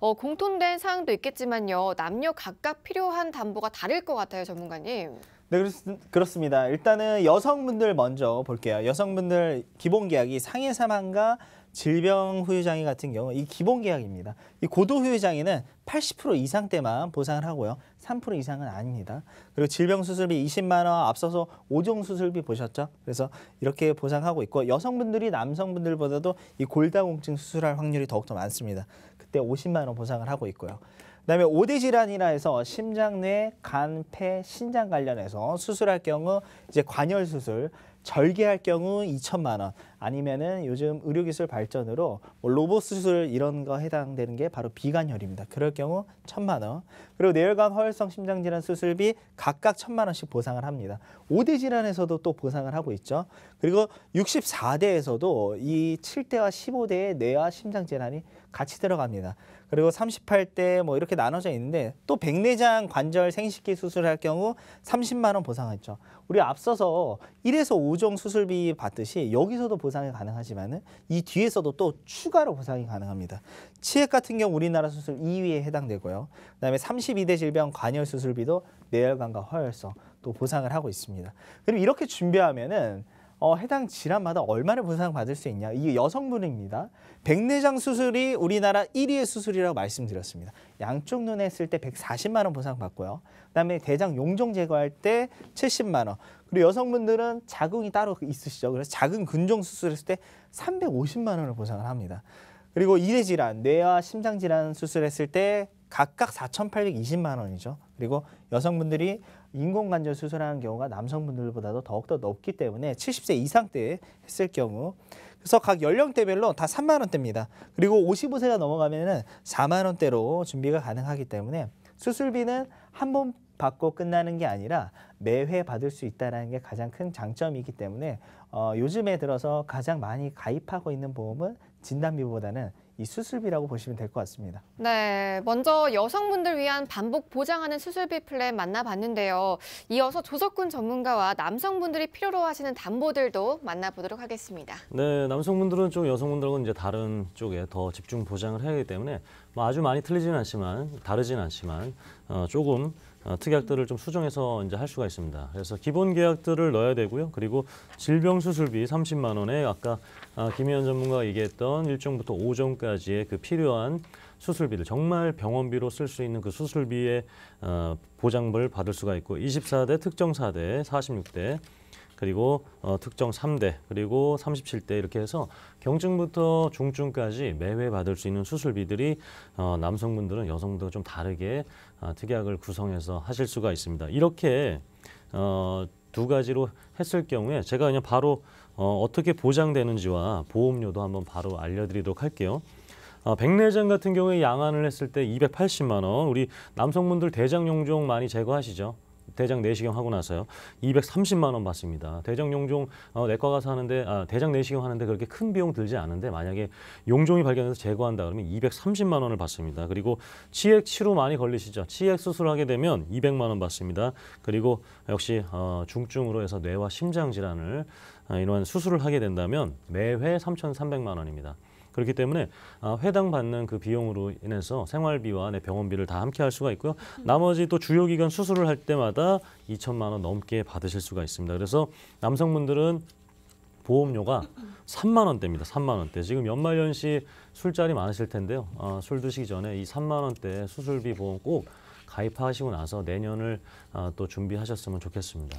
어, 공통된 사항도 있겠지만요. 남녀 각각 필요한 담보가 다를 것 같아요, 전문가님. 네, 그렇, 습니다 일단은 여성분들 먼저 볼게요. 여성분들 기본 계약이 상해 사망과 질병 후유장애 같은 경우 이 기본 계약입니다. 이 고도 후유장애는 80% 이상 때만 보상을 하고요. 3% 이상은 아닙니다. 그리고 질병 수술비 20만 원 앞서서 5종 수술비 보셨죠? 그래서 이렇게 보상하고 있고 여성분들이 남성분들보다도 이 골다공증 수술할 확률이 더욱더 많습니다. 그때 50만 원 보상을 하고 있고요. 그다음에 오대 질환이라 해서 심장, 내 간, 폐, 신장 관련해서 수술할 경우 이제 관열 수술 절개할 경우 2천만 원 아니면은 요즘 의료기술 발전으로 뭐 로봇 수술 이런 거 해당되는 게 바로 비관혈입니다. 그럴 경우 천만 원 그리고 뇌혈관 허혈성 심장질환 수술비 각각 천만 원씩 보상을 합니다. 5대 질환에서도 또 보상을 하고 있죠. 그리고 64대에서도 이 7대와 15대의 뇌와 심장질환이 같이 들어갑니다. 그리고 38대 뭐 이렇게 나눠져 있는데 또 백내장 관절 생식기 수술할 경우 30만 원 보상했죠. 우리 앞서서 1에서 5종 수술비 받듯이 여기서도 보상이 가능하지만이 뒤에서도 또 추가로 보상이 가능합니다. 치액 같은 경우 우리나라 수술 2위에 해당되고요. 그다음에 32대 질병 관열 수술비도 내혈관과 허혈성 또 보상을 하고 있습니다. 그럼 이렇게 준비하면은 어, 해당 질환마다 얼마를 보상받을 수 있냐. 이게 여성분입니다. 백내장 수술이 우리나라 1위의 수술이라고 말씀드렸습니다. 양쪽 눈에 했을 때 140만 원 보상받고요. 그다음에 대장 용종 제거할 때 70만 원. 그리고 여성분들은 자궁이 따로 있으시죠. 그래서 작은 근종 수술했을 때 350만 원을 보상을 합니다. 그리고 이대 질환, 뇌와 심장 질환 수술했을 때 각각 4,820만 원이죠. 그리고 여성분들이 인공관절 수술하는 경우가 남성분들보다도 더욱더 높기 때문에 70세 이상 때 했을 경우 그래서 각 연령대별로 다 3만 원대입니다. 그리고 55세가 넘어가면 4만 원대로 준비가 가능하기 때문에 수술비는 한번 받고 끝나는 게 아니라 매회 받을 수 있다는 게 가장 큰 장점이기 때문에 어, 요즘에 들어서 가장 많이 가입하고 있는 보험은 진단비보다는 이 수술비라고 보시면 될 것 같습니다. 네, 먼저 여성분들 위한 반복 보장하는 수술비 플랜 만나봤는데요. 이어서 조석군 전문가와 남성분들이 필요로 하시는 담보들도 만나보도록 하겠습니다. 네, 남성분들은 좀 여성분들과는 이제 다른 쪽에 더 집중 보장을 해야 하기 때문에 뭐 아주 많이 틀리지는 않지만 다르지는 않지만 어, 조금 어, 특약들을 좀 수정해서 이제 할 수가 있습니다. 그래서 기본 계약들을 넣어야 되고요. 그리고 질병 수술비 30만 원에 아까 아, 김희연 전문가가 얘기했던 1종부터 5종까지의 그 필요한 수술비를 정말 병원비로 쓸 수 있는 그 수술비의 어, 보장을 받을 수가 있고 24대 특정사대 46대 그리고 어, 특정 3대, 그리고 37대 이렇게 해서 경증부터 중증까지 매회 받을 수 있는 수술비들이 어, 남성분들은 여성분들과 좀 다르게 어, 특약을 구성해서 하실 수가 있습니다. 이렇게 어, 두 가지로 했을 경우에 제가 그냥 바로 어, 어떻게 보장되는지와 보험료도 한번 바로 알려드리도록 할게요. 어, 백내장 같은 경우에 양안을 했을 때 280만 원, 우리 남성분들 대장 용종 많이 제거하시죠. 대장 내시경 하고 나서요. 230만 원 받습니다. 대장 용종 어, 내과 가서 하는데 아, 대장 내시경 하는데 그렇게 큰 비용 들지 않은데 만약에 용종이 발견해서 제거한다 그러면 230만 원을 받습니다. 그리고 치액 치료 많이 걸리시죠. 치액 수술하게 되면 200만 원 받습니다. 그리고 역시 어, 중증으로 해서 뇌와 심장 질환을 아, 어, 이러한 수술을 하게 된다면 매회 3,300만 원입니다. 그렇기 때문에 아, 회당 받는 그 비용으로 인해서 생활비와 내 병원비를 다 함께 할 수가 있고요. 음. 나머지 또 주요 기관 수술을 할 때마다 2천만 원 넘게 받으실 수가 있습니다. 그래서 남성분들은 보험료가 3만 음. 원대입니다. 3만 원대. 지금 연말 연시 술자리 많으실 텐데요. 아, 술 드시기 전에 이 3만 원대 수술비 보험 꼭 가입하시고 나서 내년을 아, 또 준비하셨으면 좋겠습니다.